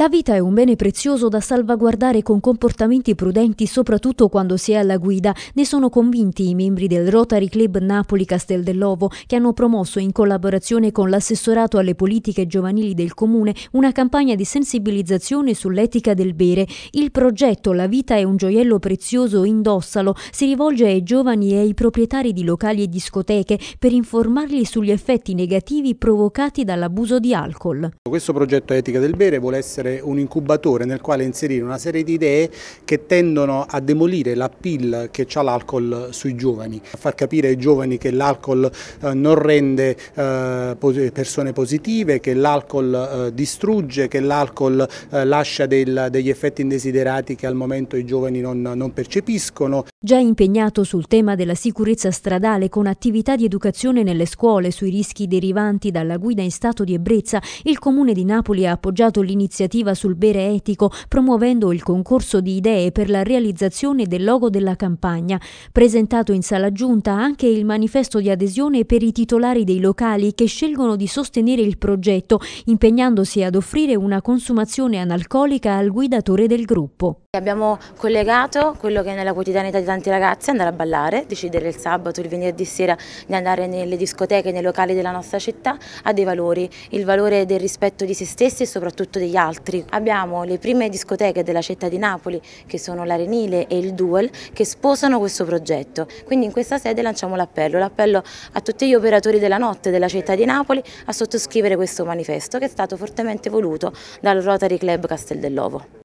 La vita è un bene prezioso da salvaguardare con comportamenti prudenti, soprattutto quando si è alla guida. Ne sono convinti i membri del Rotary Club Napoli Castel dell'Ovo, che hanno promosso in collaborazione con l'assessorato alle politiche giovanili del comune una campagna di sensibilizzazione sull'etica del bere. Il progetto La vita è un gioiello prezioso, indossalo, si rivolge ai giovani e ai proprietari di locali e discoteche per informarli sugli effetti negativi provocati dall'abuso di alcol. Questo progetto Etica del bere vuole essere creare un incubatore nel quale inserire una serie di idee che tendono a demolire l'appeal che ha l'alcol sui giovani, a far capire ai giovani che l'alcol eh, non rende eh, persone positive, che l'alcol eh, distrugge, che l'alcol lascia degli effetti indesiderati che al momento i giovani non percepiscono. Già impegnato sul tema della sicurezza stradale con attività di educazione nelle scuole sui rischi derivanti dalla guida in stato di ebbrezza, il Comune di Napoli ha appoggiato l'iniziativa iniziativa sul bere etico, promuovendo il concorso di idee per la realizzazione del logo della campagna. Presentato in sala giunta anche il manifesto di adesione per i titolari dei locali che scelgono di sostenere il progetto, impegnandosi ad offrire una consumazione analcolica al guidatore del gruppo. Abbiamo collegato quello che è nella quotidianità di tanti ragazzi, andare a ballare, decidere il sabato, il venerdì sera di andare nelle discoteche, nei locali della nostra città, a dei valori, il valore del rispetto di se stessi e soprattutto degli altri. Abbiamo le prime discoteche della città di Napoli, che sono l'Arenile e il Duel, che sposano questo progetto. Quindi in questa sede lanciamo l'appello, l'appello a tutti gli operatori della notte della città di Napoli a sottoscrivere questo manifesto che è stato fortemente voluto dal Rotary Club Castel dell'Ovo.